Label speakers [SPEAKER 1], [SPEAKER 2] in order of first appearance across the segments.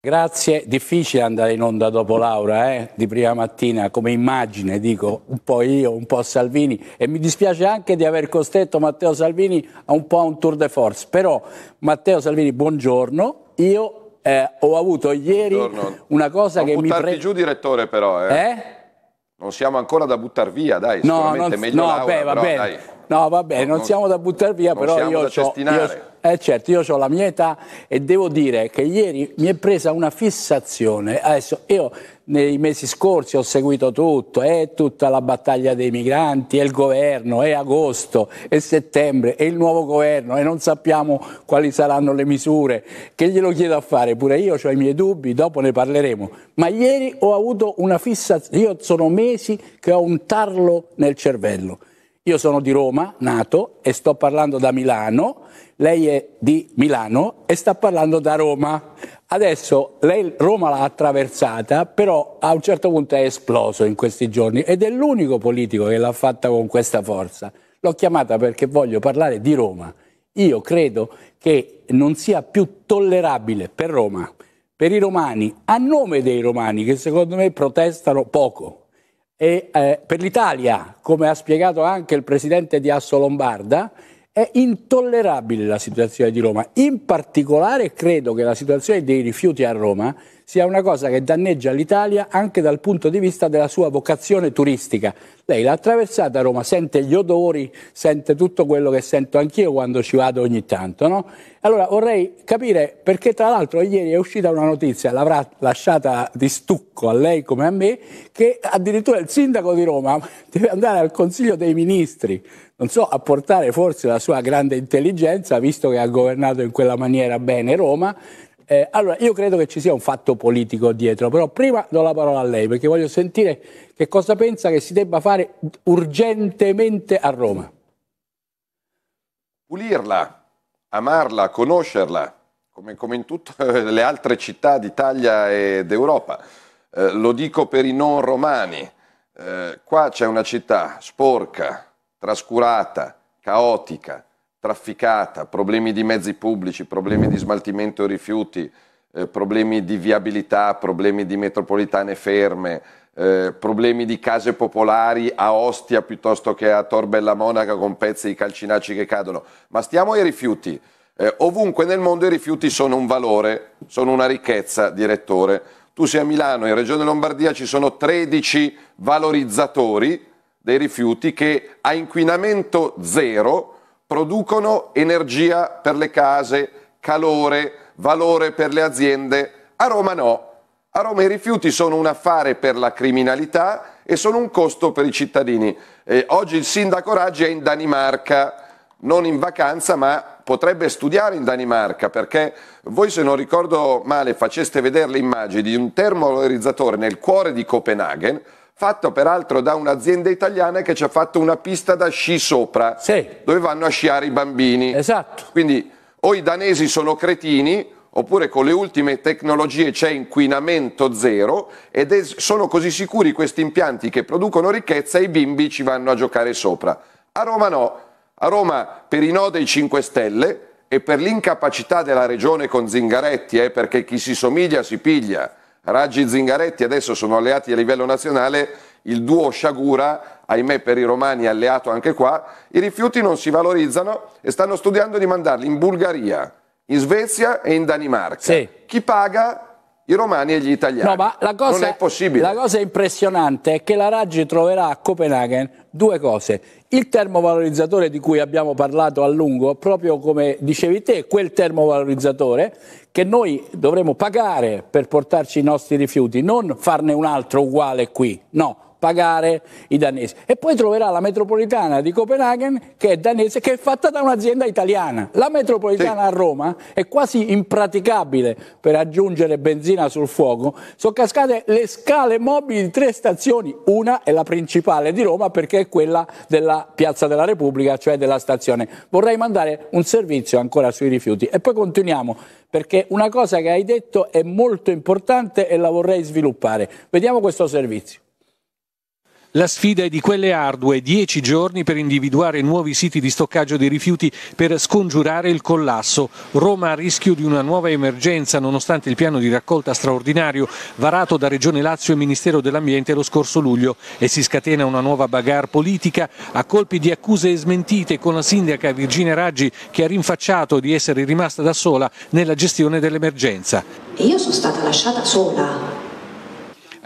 [SPEAKER 1] Grazie, difficile andare in onda dopo Laura, eh? di prima mattina, come immagine, dico un po' io, un po' Salvini e mi dispiace anche di aver costretto Matteo Salvini a un po' un tour de force, però Matteo Salvini, buongiorno, io eh, ho avuto ieri buongiorno. una cosa non che mi... Non pre...
[SPEAKER 2] giù direttore però, eh? eh? Non siamo ancora da buttare via, dai, no, sicuramente non, meglio no, Laura, vabbè, però, vabbè.
[SPEAKER 1] No, vabbè, non, non, siamo da buttare via, però io ho, io, eh certo, io ho la mia età e devo dire che ieri mi è presa una fissazione. Adesso io nei mesi scorsi ho seguito tutto, è eh, tutta la battaglia dei migranti, è il governo, è agosto, è settembre, è il nuovo governo e non sappiamo quali saranno le misure. Che glielo chiedo a fare? Pure io ho i miei dubbi, dopo ne parleremo. Ma ieri ho avuto una fissazione, io sono mesi che ho un tarlo nel cervello. Io sono di Roma, nato, e sto parlando da Milano, lei è di Milano e sta parlando da Roma. Adesso lei Roma l'ha attraversata, però a un certo punto è esploso in questi giorni ed è l'unico politico che l'ha fatta con questa forza. L'ho chiamata perché voglio parlare di Roma. Io credo che non sia più tollerabile per Roma, per i romani, a nome dei romani che secondo me protestano poco, e, eh, per l'Italia, come ha spiegato anche il presidente di Asso Lombarda, è intollerabile la situazione di Roma. In particolare credo che la situazione dei rifiuti a Roma sia una cosa che danneggia l'Italia anche dal punto di vista della sua vocazione turistica. Lei l'ha attraversata Roma, sente gli odori, sente tutto quello che sento anch'io quando ci vado ogni tanto. No? Allora vorrei capire perché tra l'altro ieri è uscita una notizia, l'avrà lasciata di stucco a lei come a me, che addirittura il sindaco di Roma deve andare al Consiglio dei Ministri non so, a portare forse la sua grande intelligenza, visto che ha governato in quella maniera bene Roma, eh, allora, io credo che ci sia un fatto politico dietro, però prima do la parola a lei perché voglio sentire che cosa pensa che si debba fare urgentemente a Roma.
[SPEAKER 2] Pulirla, amarla, conoscerla, come, come in tutte le altre città d'Italia e d'Europa. Eh, lo dico per i non romani. Eh, qua c'è una città sporca, trascurata, caotica, trafficata, problemi di mezzi pubblici, problemi di smaltimento rifiuti, eh, problemi di viabilità, problemi di metropolitane ferme, eh, problemi di case popolari a Ostia piuttosto che a Torbella Monaca con pezzi di calcinacci che cadono. Ma stiamo ai rifiuti. Eh, ovunque nel mondo i rifiuti sono un valore, sono una ricchezza, direttore. Tu sei a Milano, in Regione Lombardia ci sono 13 valorizzatori dei rifiuti che a inquinamento zero producono energia per le case, calore, valore per le aziende. A Roma no. A Roma i rifiuti sono un affare per la criminalità e sono un costo per i cittadini. Eh, oggi il sindaco Raggi è in Danimarca, non in vacanza, ma potrebbe studiare in Danimarca, perché voi se non ricordo male faceste vedere le immagini di un termovalorizzatore nel cuore di Copenaghen, fatto peraltro da un'azienda italiana che ci ha fatto una pista da sci sopra, sì. dove vanno a sciare i bambini. Esatto. Quindi o i danesi sono cretini, oppure con le ultime tecnologie c'è inquinamento zero ed es- sono così sicuri questi impianti che producono ricchezza e i bimbi ci vanno a giocare sopra. A Roma no, a Roma per i no dei 5 Stelle e per l'incapacità della regione con Zingaretti, eh, perché chi si somiglia si piglia Raggi Zingaretti adesso sono alleati a livello nazionale, il duo Sciagura, ahimè per i romani alleato anche qua, i rifiuti non si valorizzano e stanno studiando di mandarli in Bulgaria, in Svezia e in Danimarca. Sì. Chi paga? I romani e gli italiani. No, ma la cosa, non è possibile. La cosa
[SPEAKER 1] impressionante è che la Raggi troverà a Copenaghen due cose. Il termovalorizzatore di cui abbiamo parlato a lungo, proprio come dicevi te, quel termovalorizzatore che noi dovremo pagare per portarci i nostri rifiuti, non farne un altro uguale qui, no pagare i danesi. E poi troverà la metropolitana di Copenaghen che è danese, che è fatta da un'azienda italiana. La metropolitana sì. a Roma è quasi impraticabile per aggiungere benzina sul fuoco. Sono cascate le scale mobili di tre stazioni, una è la principale di Roma perché è quella della Piazza della Repubblica, cioè della stazione. Vorrei mandare un servizio ancora sui rifiuti e poi continuiamo perché una cosa che hai detto è molto importante e la vorrei sviluppare. Vediamo questo servizio.
[SPEAKER 3] La sfida è di quelle ardue, dieci giorni per individuare nuovi siti di stoccaggio dei rifiuti per scongiurare il collasso. Roma a rischio di una nuova emergenza nonostante il piano di raccolta straordinario varato da Regione Lazio e Ministero dell'Ambiente lo scorso luglio e si scatena una nuova bagarre politica a colpi di accuse e smentite con la sindaca Virginia Raggi che ha rinfacciato di essere rimasta da sola nella gestione dell'emergenza.
[SPEAKER 2] Io sono stata lasciata sola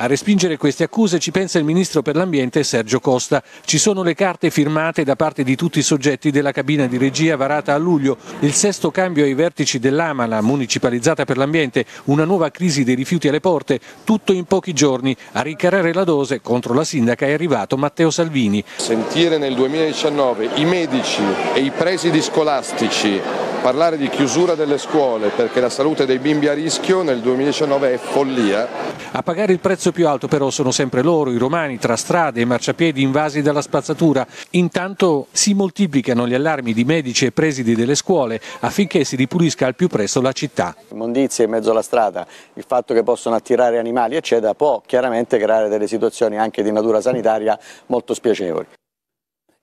[SPEAKER 3] a respingere queste accuse ci pensa il ministro per l'ambiente Sergio Costa. Ci sono le carte firmate da parte di tutti i soggetti della cabina di regia varata a luglio, il sesto cambio ai vertici dell'AMA, la municipalizzata per l'ambiente, una nuova crisi dei rifiuti alle porte, tutto in pochi giorni. A ricarare la dose contro la sindaca è arrivato Matteo
[SPEAKER 2] Salvini. Sentire nel 2019 i medici e i presidi scolastici parlare di chiusura delle scuole perché la salute dei bimbi a rischio nel 2019 è follia.
[SPEAKER 3] A pagare il prezzo più alto però sono sempre loro, i romani, tra strade e marciapiedi invasi dalla spazzatura. Intanto si moltiplicano gli allarmi di medici e presidi delle scuole affinché si ripulisca al più presto la città. Immondizie in mezzo alla strada, il fatto che possono attirare animali eccetera può chiaramente creare delle situazioni anche di natura sanitaria
[SPEAKER 1] molto spiacevoli.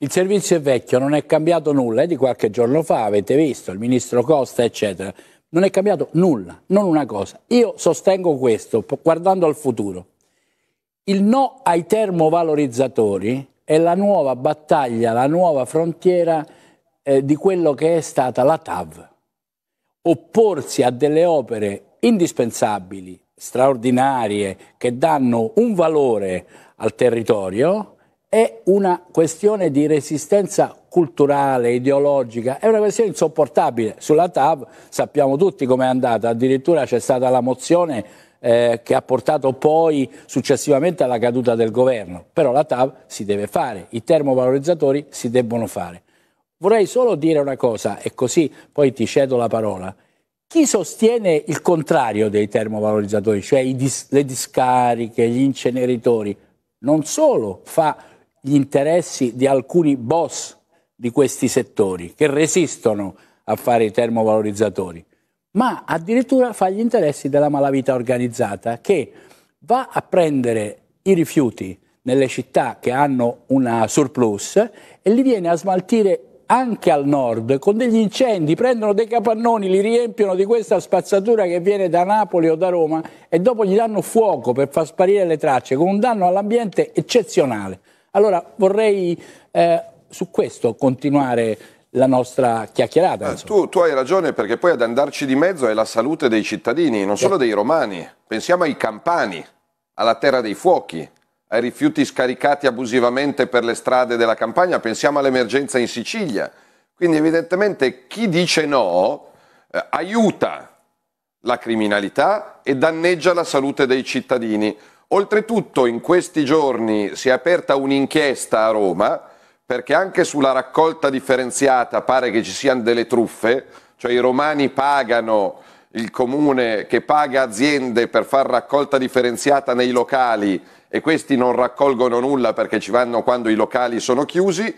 [SPEAKER 1] Il servizio è vecchio, non è cambiato nulla, è eh, di qualche giorno fa, avete visto, il ministro Costa, eccetera. Non è cambiato nulla, non una cosa. Io sostengo questo, guardando al futuro. Il no ai termovalorizzatori è la nuova battaglia, la nuova frontiera eh, di quello che è stata la TAV. Opporsi a delle opere indispensabili, straordinarie, che danno un valore al territorio, è una questione di resistenza culturale, ideologica, è una questione insopportabile. Sulla TAV sappiamo tutti com'è andata, addirittura c'è stata la mozione eh, che ha portato poi successivamente alla caduta del governo. Però la TAV si deve fare, i termovalorizzatori si debbono fare. Vorrei solo dire una cosa, e così poi ti cedo la parola. Chi sostiene il contrario dei termovalorizzatori, cioè dis- le discariche, gli inceneritori, non solo fa gli interessi di alcuni boss di questi settori che resistono a fare i termovalorizzatori, ma addirittura fa gli interessi della malavita organizzata che va a prendere i rifiuti nelle città che hanno una surplus e li viene a smaltire anche al nord con degli incendi, prendono dei capannoni, li riempiono di questa spazzatura che viene da Napoli o da Roma e dopo gli danno fuoco per far sparire le tracce con un danno all'ambiente eccezionale. Allora vorrei eh, su questo continuare la nostra chiacchierata. Ah,
[SPEAKER 2] tu, tu, hai ragione perché poi ad andarci di mezzo è la salute dei cittadini, non solo dei romani. Pensiamo ai campani, alla terra dei fuochi, ai rifiuti scaricati abusivamente per le strade della campagna, pensiamo all'emergenza in Sicilia. Quindi evidentemente chi dice no eh, aiuta la criminalità e danneggia la salute dei cittadini. Oltretutto in questi giorni si è aperta un'inchiesta a Roma perché anche sulla raccolta differenziata pare che ci siano delle truffe, cioè i romani pagano il comune che paga aziende per fare raccolta differenziata nei locali e questi non raccolgono nulla perché ci vanno quando i locali sono chiusi.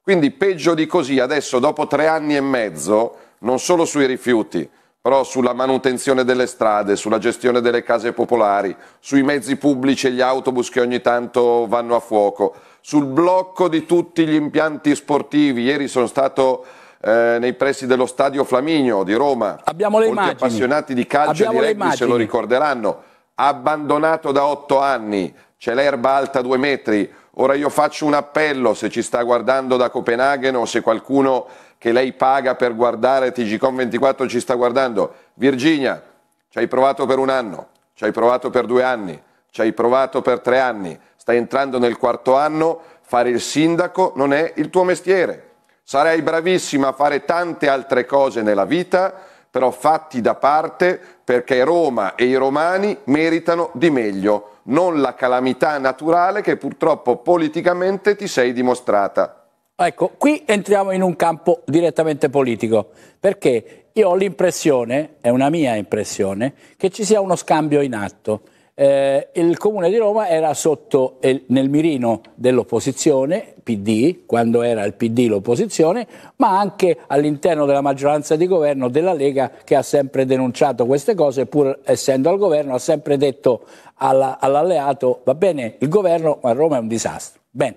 [SPEAKER 2] Quindi peggio di così, adesso dopo tre anni e mezzo, non solo sui rifiuti, però sulla manutenzione delle strade, sulla gestione delle case popolari, sui mezzi pubblici e gli autobus che ogni tanto vanno a fuoco, sul blocco di tutti gli impianti sportivi. Ieri sono stato eh, nei pressi dello stadio Flaminio di Roma. Abbiamo le Molti immagini. appassionati di calcio Abbiamo e di rugby se lo ricorderanno. Abbandonato da otto anni, c'è l'erba alta due metri. Ora io faccio un appello se ci sta guardando da Copenaghen o se qualcuno che lei paga per guardare TGCOM24 ci sta guardando. Virginia, ci hai provato per un anno, ci hai provato per due anni, ci hai provato per tre anni, stai entrando nel quarto anno, fare il sindaco non è il tuo mestiere. Sarai bravissima a fare tante altre cose nella vita, però fatti da parte perché Roma e i romani meritano di meglio, non la calamità naturale che purtroppo politicamente ti sei dimostrata.
[SPEAKER 1] Ecco, qui entriamo in un campo direttamente politico, perché io ho l'impressione, è una mia impressione, che ci sia uno scambio in atto. Eh, il Comune di Roma era sotto eh, nel mirino dell'opposizione, PD, quando era il PD l'opposizione, ma anche all'interno della maggioranza di governo della Lega che ha sempre denunciato queste cose, pur essendo al governo ha sempre detto alla, all'alleato va bene il governo, ma Roma è un disastro. Bene.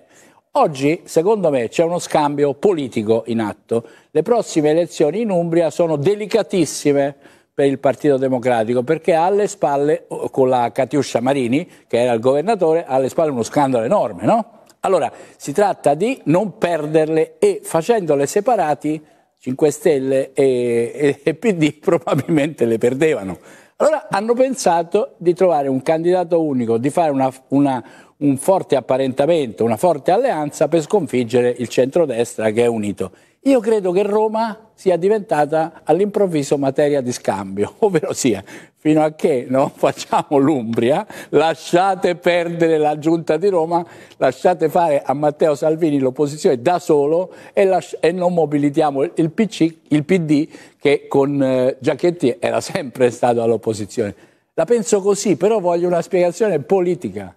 [SPEAKER 1] Oggi, secondo me, c'è uno scambio politico in atto. Le prossime elezioni in Umbria sono delicatissime per il Partito Democratico perché ha alle spalle, con la Catiuscia Marini, che era il governatore, ha alle spalle uno scandalo enorme, no? Allora, si tratta di non perderle e facendole separati 5 Stelle e, e, e PD probabilmente le perdevano. Allora hanno pensato di trovare un candidato unico, di fare una, una un forte apparentamento, una forte alleanza per sconfiggere il centrodestra che è unito. Io credo che Roma sia diventata all'improvviso materia di scambio, ovvero sia, fino a che non facciamo l'Umbria, lasciate perdere la giunta di Roma, lasciate fare a Matteo Salvini l'opposizione da solo e, lasci- e non mobilitiamo il, PC, il, PD che con eh, Giacchetti era sempre stato all'opposizione. La penso così, però voglio una spiegazione politica.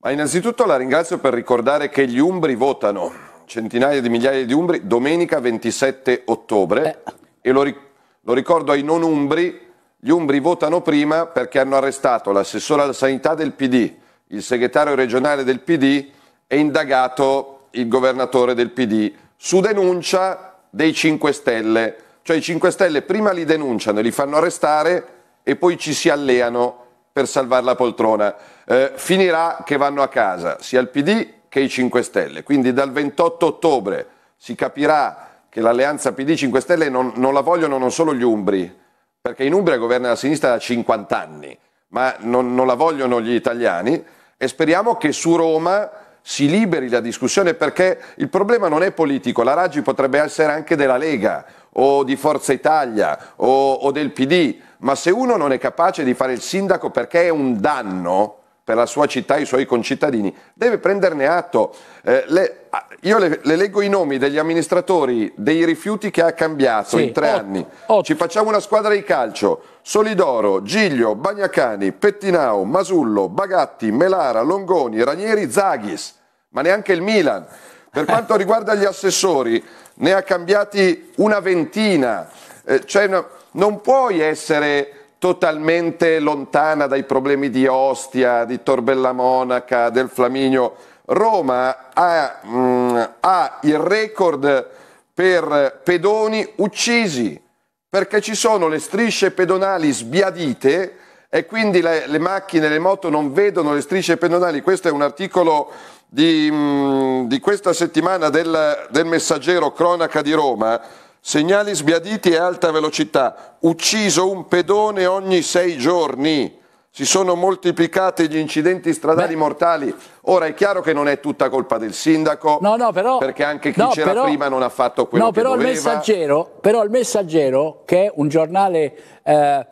[SPEAKER 2] Ma innanzitutto la ringrazio per ricordare che gli Umbri votano, centinaia di migliaia di Umbri, domenica 27 ottobre. Eh. E lo, ric- lo ricordo ai non Umbri, gli Umbri votano prima perché hanno arrestato l'assessore alla sanità del PD, il segretario regionale del PD e indagato il governatore del PD su denuncia dei 5 Stelle. Cioè i 5 Stelle prima li denunciano e li fanno arrestare e poi ci si alleano per salvare la poltrona. Eh, finirà che vanno a casa sia il PD che i 5 Stelle. Quindi dal 28 ottobre si capirà che l'alleanza PD-5 Stelle non, non la vogliono non solo gli Umbri, perché in Umbria governa la sinistra da 50 anni, ma non, non la vogliono gli italiani e speriamo che su Roma si liberi la discussione perché il problema non è politico, la Raggi potrebbe essere anche della Lega o di Forza Italia o, o del PD, ma se uno non è capace di fare il sindaco perché è un danno per la sua città e i suoi concittadini, deve prenderne atto. Eh, le, io le, le, leggo i nomi degli amministratori dei rifiuti che ha cambiato sì, in tre otto, anni. Otto. Ci facciamo una squadra di calcio. Solidoro, Giglio, Bagnacani, Pettinao, Masullo, Bagatti, Melara, Longoni, Ranieri, Zaghis, ma neanche il Milan. Per quanto riguarda gli assessori, ne ha cambiati una ventina. Eh, c'è una non puoi essere totalmente lontana dai problemi di Ostia, di Torbella Monaca, del Flaminio. Roma ha, mh, mm, ha il record per pedoni uccisi, perché ci sono le strisce pedonali sbiadite e quindi le, le macchine, le moto non vedono le strisce pedonali. Questo è un articolo di, mh, mm, di questa settimana del, del Messaggero Cronaca di Roma Segnali sbiaditi e alta velocità. Ucciso un pedone ogni sei giorni. Si sono moltiplicati gli incidenti stradali Beh. mortali. Ora è chiaro che non è tutta colpa del sindaco, no, no, però, perché anche chi no, c'era però, prima non ha fatto quello no, che però doveva. Il messaggero,
[SPEAKER 1] però il Messaggero, che è un giornale... Eh,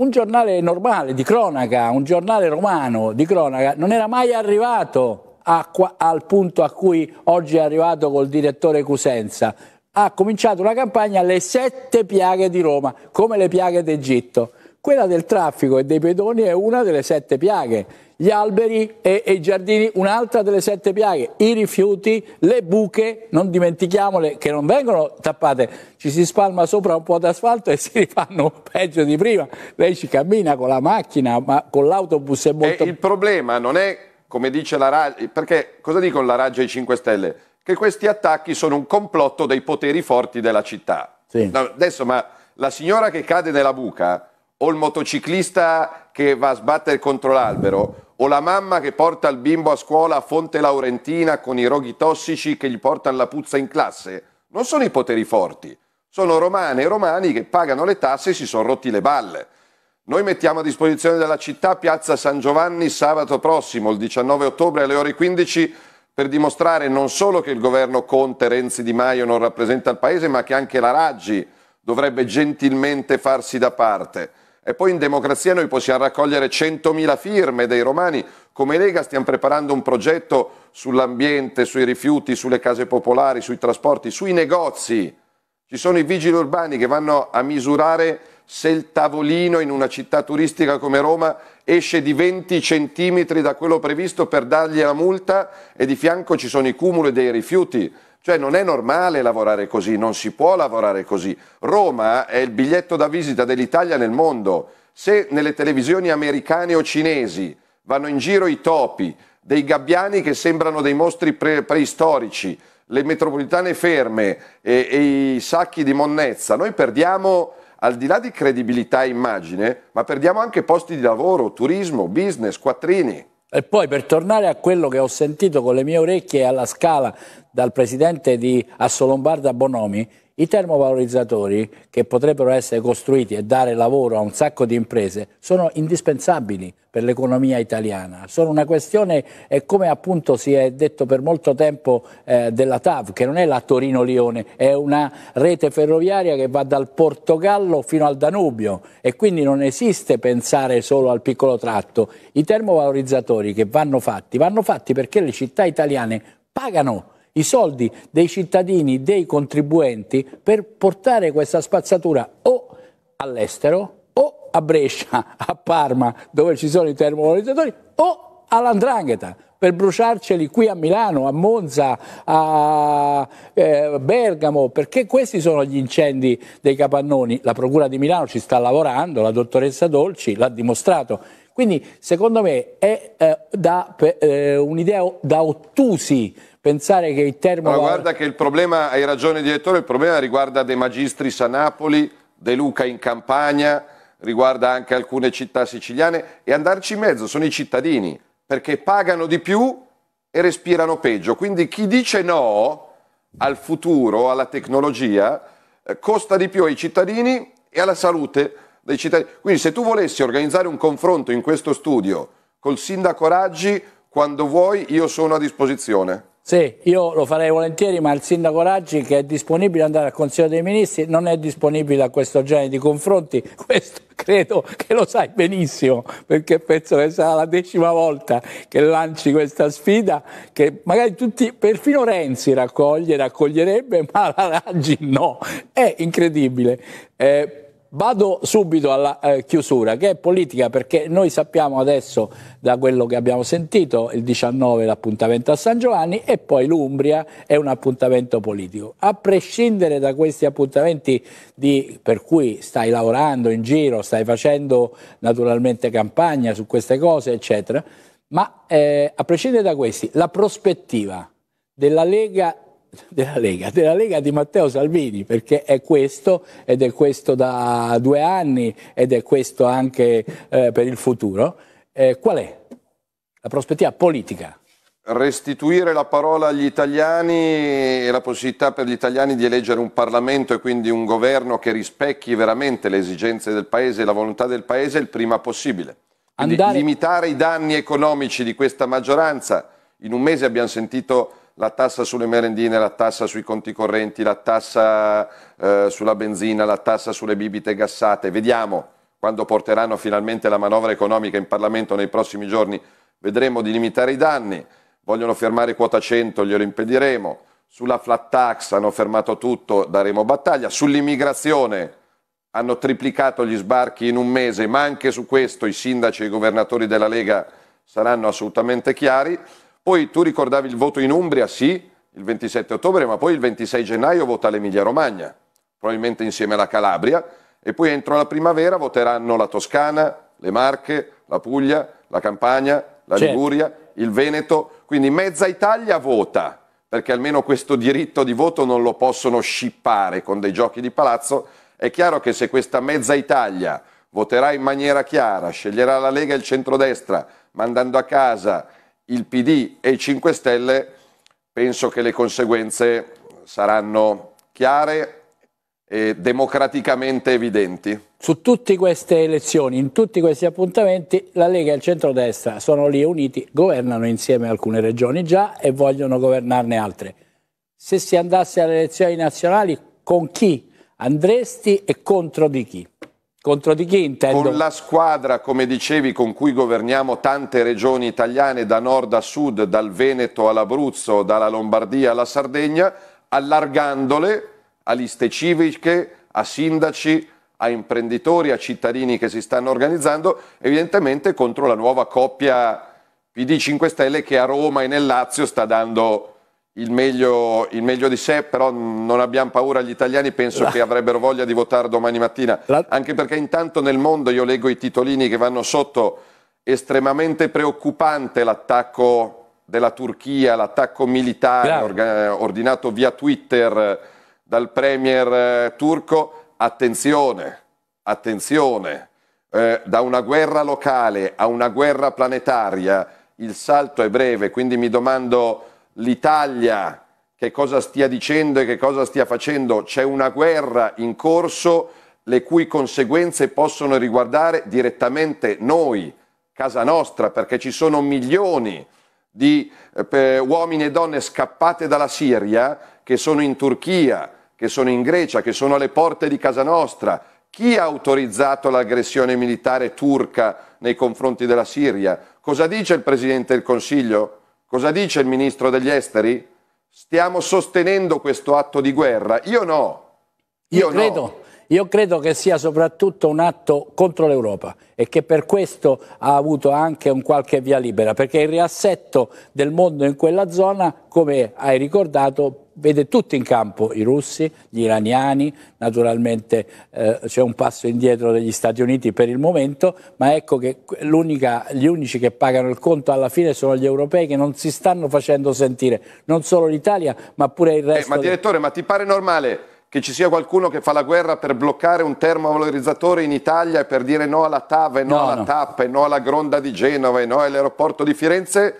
[SPEAKER 1] un giornale normale di cronaca, un giornale romano di cronaca, non era mai arrivato a, al punto a cui oggi è arrivato col direttore Cusenza ha cominciato una campagna alle sette piaghe di Roma, come le piaghe d'Egitto. Quella del traffico e dei pedoni è una delle sette piaghe, gli alberi e, e i giardini un'altra delle sette piaghe, i rifiuti, le buche, non dimentichiamole, che non vengono tappate, ci si spalma sopra un po' d'asfalto e si rifanno peggio di prima. Lei ci cammina con la macchina, ma con l'autobus è molto... E il
[SPEAKER 2] problema non è, come dice la RAI, perché cosa dicono la RAI e i 5 Stelle? che questi attacchi sono un complotto dei poteri forti della città. Sì. No, adesso, ma la signora che cade nella buca, o il motociclista che va a sbattere contro l'albero, o la mamma che porta il bimbo a scuola a Fonte Laurentina con i roghi tossici che gli portano la puzza in classe, non sono i poteri forti, sono romane e romani che pagano le tasse e si sono rotti le balle. Noi mettiamo a disposizione della città Piazza San Giovanni sabato prossimo, il 19 ottobre alle ore 15 per dimostrare non solo che il governo Conte, Renzi, Di Maio non rappresenta il Paese, ma che anche la Raggi dovrebbe gentilmente farsi da parte. E poi in democrazia noi possiamo raccogliere 100.000 firme dei romani. Come Lega stiamo preparando un progetto sull'ambiente, sui rifiuti, sulle case popolari, sui trasporti, sui negozi. Ci sono i vigili urbani che vanno a misurare se il tavolino in una città turistica come Roma esce di 20 centimetri da quello previsto per dargli la multa e di fianco ci sono i cumuli dei rifiuti. Cioè non è normale lavorare così, non si può lavorare così. Roma è il biglietto da visita dell'Italia nel mondo. Se nelle televisioni americane o cinesi vanno in giro i topi, dei gabbiani che sembrano dei mostri pre- preistorici, le metropolitane ferme e, e i sacchi di monnezza, noi perdiamo al di là di credibilità e immagine, ma perdiamo anche posti di lavoro, turismo, business, quattrini.
[SPEAKER 1] E poi per tornare a quello che ho sentito con le mie orecchie alla scala dal presidente di Assolombarda Bonomi, i termovalorizzatori che potrebbero essere costruiti e dare lavoro a un sacco di imprese sono indispensabili per l'economia italiana. Sono una questione, è come appunto si è detto per molto tempo eh, della TAV, che non è la Torino-Lione, è una rete ferroviaria che va dal Portogallo fino al Danubio e quindi non esiste pensare solo al piccolo tratto. I termovalorizzatori che vanno fatti, vanno fatti perché le città italiane pagano i soldi dei cittadini, dei contribuenti per portare questa spazzatura o all'estero a Brescia, a Parma, dove ci sono i termovalorizzatori, o all'Andrangheta per bruciarceli qui a Milano, a Monza, a eh, Bergamo, perché questi sono gli incendi dei capannoni. La Procura di Milano ci sta lavorando, la dottoressa Dolci l'ha dimostrato. Quindi secondo me è eh, da, eh, un'idea da ottusi pensare che il termo... Ma guarda
[SPEAKER 2] che il problema, hai ragione direttore, il problema riguarda De Magistris a Napoli, De Luca in Campania, riguarda anche alcune città siciliane e andarci in mezzo sono i cittadini, perché pagano di più e respirano peggio. Quindi chi dice no al futuro, alla tecnologia, eh, costa di più ai cittadini e alla salute dei cittadini. Quindi se tu volessi organizzare un confronto in questo studio col sindaco Raggi, quando vuoi io sono a disposizione.
[SPEAKER 1] Sì, io lo farei volentieri, ma il sindaco Raggi che è disponibile ad andare al Consiglio dei Ministri non è disponibile a questo genere di confronti, questo credo che lo sai benissimo, perché penso che sarà la decima volta che lanci questa sfida che magari tutti, perfino Renzi raccoglie, raccoglierebbe, ma la Raggi no, è incredibile. Eh, Vado subito alla eh, chiusura, che è politica, perché noi sappiamo adesso da quello che abbiamo sentito, il 19 l'appuntamento a San Giovanni e poi l'Umbria è un appuntamento politico. A prescindere da questi appuntamenti di, per cui stai lavorando in giro, stai facendo naturalmente campagna su queste cose, eccetera, ma eh, a prescindere da questi, la prospettiva della Lega della Lega, della Lega di Matteo Salvini, perché è questo ed è questo da due anni ed è questo anche eh, per il futuro. Eh, qual è la prospettiva politica?
[SPEAKER 2] Restituire la parola agli italiani e la possibilità per gli italiani di eleggere un Parlamento e quindi un governo che rispecchi veramente le esigenze del Paese e la volontà del Paese il prima possibile. Andare... Limitare i danni economici di questa maggioranza. In un mese abbiamo sentito la tassa sulle merendine, la tassa sui conti correnti, la tassa eh, sulla benzina, la tassa sulle bibite gassate. Vediamo quando porteranno finalmente la manovra economica in Parlamento nei prossimi giorni, vedremo di limitare i danni. Vogliono fermare quota 100, glielo impediremo. Sulla flat tax hanno fermato tutto, daremo battaglia. Sull'immigrazione hanno triplicato gli sbarchi in un mese, ma anche su questo i sindaci e i governatori della Lega saranno assolutamente chiari. Poi tu ricordavi il voto in Umbria, sì, il 27 ottobre, ma poi il 26 gennaio vota l'Emilia Romagna, probabilmente insieme alla Calabria, e poi entro la primavera voteranno la Toscana, le Marche, la Puglia, la Campania, la certo. Liguria, il Veneto, quindi mezza Italia vota, perché almeno questo diritto di voto non lo possono scippare con dei giochi di palazzo. È chiaro che se questa mezza Italia voterà in maniera chiara, sceglierà la Lega e il centrodestra, mandando a casa il PD e i 5 Stelle, penso che le conseguenze saranno chiare e democraticamente evidenti.
[SPEAKER 1] Su tutte queste elezioni, in tutti questi appuntamenti, la Lega e il centrodestra sono lì uniti, governano insieme alcune regioni già e vogliono governarne altre. Se si andasse alle elezioni nazionali, con chi andresti e contro di chi?
[SPEAKER 2] Contro di chi intendo? Con la squadra, come dicevi, con cui governiamo tante regioni italiane da nord a sud, dal Veneto all'Abruzzo, dalla Lombardia alla Sardegna, allargandole a liste civiche, a sindaci, a imprenditori, a cittadini che si stanno organizzando, evidentemente contro la nuova coppia PD 5 Stelle che a Roma e nel Lazio sta dando il meglio, il meglio, di sé, però non abbiamo paura gli italiani, penso che avrebbero voglia di votare domani mattina, anche perché intanto nel mondo io leggo i titolini che vanno sotto, estremamente preoccupante l'attacco della Turchia, l'attacco militare ordinato via Twitter eh, dal premier eh, turco, attenzione, attenzione, eh, da una guerra locale a una guerra planetaria il salto è breve, quindi mi domando l'Italia, che cosa stia dicendo e che cosa stia facendo. C'è una guerra in corso le cui conseguenze possono riguardare direttamente noi, casa nostra, perché ci sono milioni di eh, uomini e donne scappate dalla Siria che sono in Turchia, che sono in Grecia, che sono alle porte di casa nostra. Chi ha autorizzato l'aggressione militare turca nei confronti della Siria? Cosa dice il Presidente del Consiglio? Cosa dice il ministro degli esteri? Stiamo sostenendo questo atto di guerra? Io no. Io, io, credo,
[SPEAKER 1] no. io credo che sia soprattutto un atto contro l'Europa e che per questo ha avuto anche un qualche via libera, perché il riassetto del mondo in quella zona, come hai ricordato, vede tutti in campo, i russi, gli iraniani, naturalmente eh, c'è un passo indietro degli Stati Uniti per il momento, ma ecco che gli unici che pagano il conto alla fine sono gli europei che non si stanno facendo sentire, non solo l'Italia ma pure il resto. Eh, ma direttore,
[SPEAKER 2] ma ti pare normale che ci sia qualcuno che fa la guerra per bloccare un termovalorizzatore in Italia e per dire no alla TAV e no, no alla no. TAP e no alla Gronda di Genova e no all'aeroporto di Firenze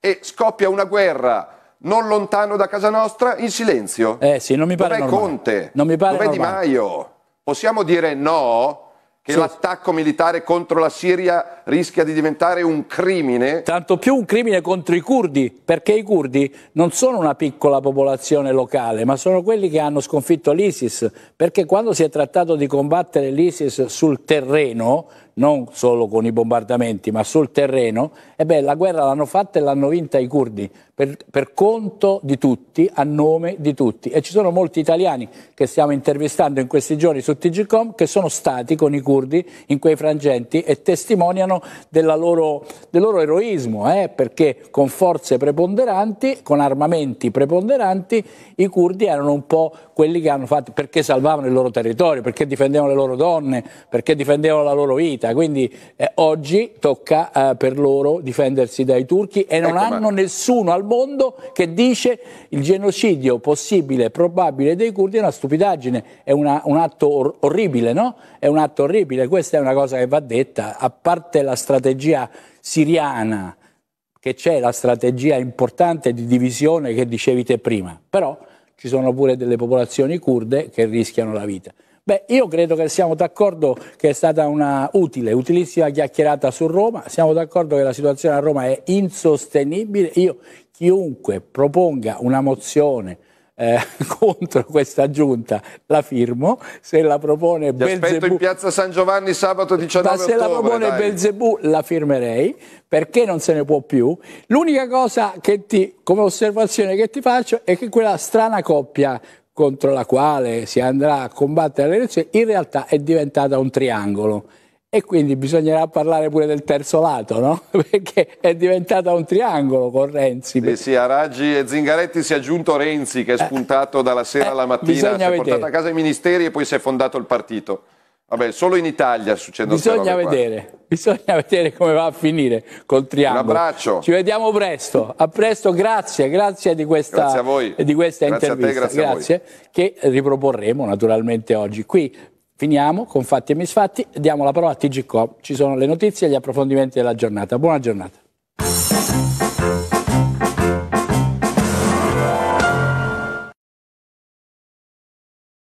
[SPEAKER 2] e scoppia una guerra non lontano da casa nostra, in silenzio.
[SPEAKER 1] Eh sì, non mi pare Dov'è Conte? Non mi pare Dov'è normale. Di
[SPEAKER 2] Maio? Possiamo dire no? Che sì. l'attacco militare contro la Siria rischia di diventare un crimine?
[SPEAKER 1] Tanto più un crimine contro i curdi, perché i curdi non sono una piccola popolazione locale, ma sono quelli che hanno sconfitto l'ISIS. Perché quando si è trattato di combattere l'ISIS sul terreno, non solo con i bombardamenti, ma sul terreno, e beh, la guerra l'hanno fatta e l'hanno vinta i curdi, per, per, conto di tutti, a nome di tutti. E ci sono molti italiani che stiamo intervistando in questi giorni su TGCOM che sono stati con i curdi in quei frangenti e testimoniano loro, del loro eroismo, eh, perché con forze preponderanti, con armamenti preponderanti, i curdi erano un po' quelli che hanno fatto, perché salvavano il loro territorio, perché difendevano le loro donne, perché difendevano la loro vita vita. Quindi eh, oggi tocca eh, per loro difendersi dai turchi e non ecco, hanno ma... nessuno al mondo che dice il genocidio possibile e probabile dei curdi è una stupidaggine, è una, un atto or- orribile, no? È un atto orribile, questa è una cosa che va detta, a parte la strategia siriana che c'è la strategia importante di divisione che dicevi te prima, però ci sono pure delle popolazioni kurde che rischiano la vita. Beh, io credo che siamo d'accordo che è stata una utile, utilissima chiacchierata su Roma, siamo d'accordo che la situazione a Roma è insostenibile, io chiunque proponga una mozione eh, contro questa giunta la firmo
[SPEAKER 2] se la propone Ti aspetto in piazza San Giovanni sabato 19 ma se ottobre, la propone dai.
[SPEAKER 1] Belzebù la firmerei perché non se ne può più l'unica cosa che ti come osservazione che ti faccio è che quella strana coppia contro la quale si andrà a combattere le elezioni, in realtà è diventata un triangolo. E quindi bisognerà parlare pure del terzo lato, no? Perché è diventata un triangolo con Renzi.
[SPEAKER 2] Sì, sì, a Raggi e Zingaretti si è aggiunto Renzi che è eh, spuntato dalla sera eh, alla mattina, si è vedere. portato a casa i ministeri e poi si è fondato il partito. Vabbè, solo in Italia succedono bisogna vedere, qua.
[SPEAKER 1] bisogna vedere come va a finire col triangolo. Un abbraccio. Ci vediamo presto. A presto, grazie, grazie di questa, grazie a voi. Di questa grazie intervista. A te, grazie, grazie a che riproporremo naturalmente oggi. Qui finiamo con fatti e misfatti, diamo la parola a TG Coop. Ci sono le notizie e gli approfondimenti della giornata. Buona giornata.